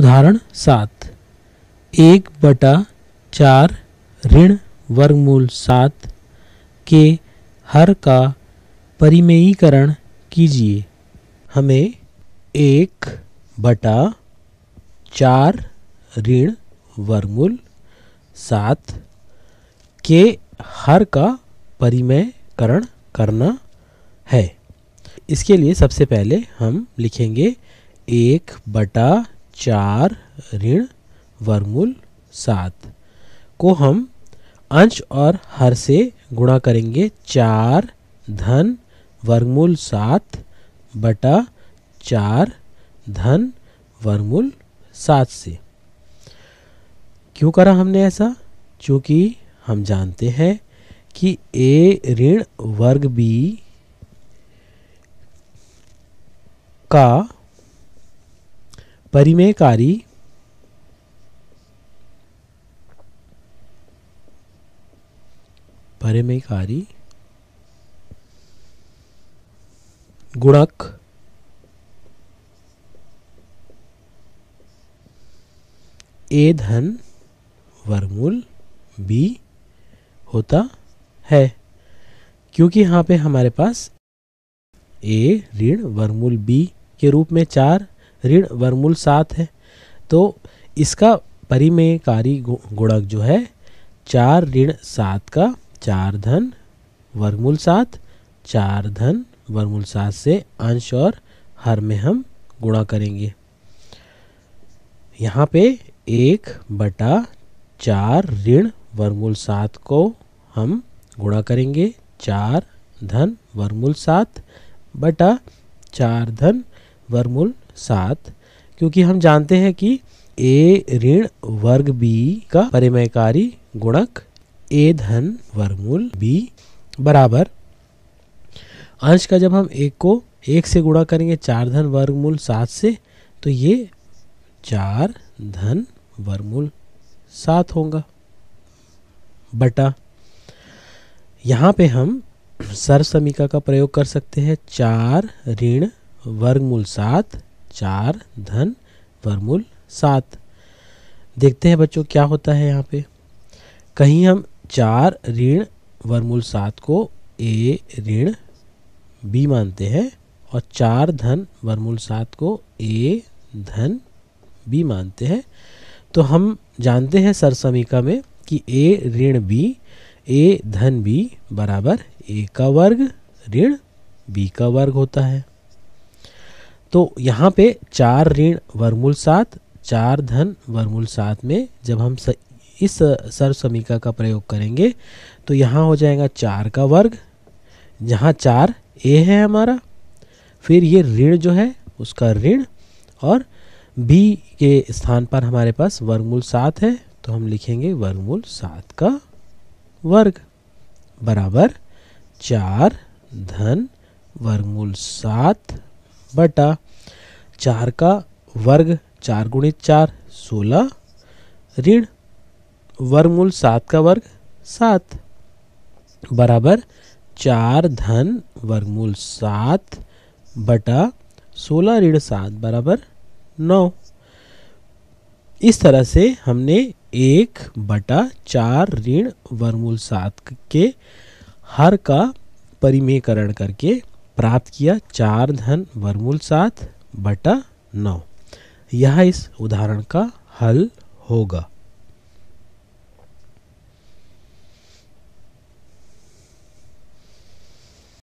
उदाहरण सात एक बटा चार ऋण वर्गमूल सात के हर का परिमेयीकरण कीजिए हमें एक बटा चार ऋण वर्गमूल सात के हर का परिमेयकरण करना है इसके लिए सबसे पहले हम लिखेंगे एक बटा चार ऋण वर्मूल सात को हम अंश और हर से गुणा करेंगे चार धन वर्गमूल सात बटा चार धन वर्गमूल सात से क्यों करा हमने ऐसा क्योंकि हम जानते हैं कि ए ऋण वर्ग बी का परिमेयकारी परिमेयकारी गुणक ए धन वर्मूल बी होता है क्योंकि यहां पे हमारे पास ए ऋण वर्मूल बी के रूप में चार ऋण वर्मूल सात है तो इसका परिमेयकारी गुणक जो है चार ऋण सात का चार धन वर्मूल सात चार धन वर्मूल सात से अंश और हर में हम गुणा करेंगे यहाँ पे एक बटा चार ऋण वर्मूल सात को हम गुणा करेंगे चार धन वर्मूल सात बटा चार धन वर्मूल सात क्योंकि हम जानते हैं कि ए ऋण वर्ग बी का परिमयकारी गुणक ए धन वर्गमूल बी बराबर अंश का जब हम एक को एक से गुणा करेंगे चार धन वर्गमूल सात से तो ये चार धन वर्गमूल सात होगा बटा यहाँ पे हम सर समीका का प्रयोग कर सकते हैं चार ऋण वर्गमूल सात चार धन वर्मूल सात देखते हैं बच्चों क्या होता है यहाँ पे कहीं हम चार ऋण वर्मूल सात को ए ऋण बी मानते हैं और चार धन वर्मूल सात को ए धन बी मानते हैं तो हम जानते हैं सरसमिका में कि ए ऋण बी ए धन बी बराबर ए का वर्ग ऋण बी का वर्ग होता है तो यहाँ पे चार ऋण वर्मूल सात चार धन वर्मूल सात में जब हम स, इस सर्व समीका का प्रयोग करेंगे तो यहाँ हो जाएगा चार का वर्ग जहाँ चार ए है हमारा फिर ये ऋण जो है उसका ऋण और बी के स्थान पर हमारे पास वर्मूल सात है तो हम लिखेंगे वर्मूल सात का वर्ग बराबर चार धन वर्मूल सात बटा चार का वर्ग चार गुणित चार सोलह ऋण वर्गमूल सात का वर्ग सात बराबर चार धन वर्गमूल सात बटा सोलह ऋण सात बराबर नौ इस तरह से हमने एक बटा चार ऋण वर्मूल सात के हर का परिमेयकरण करके प्राप्त किया चार धन वर्मूल सात बटा नौ यह इस उदाहरण का हल होगा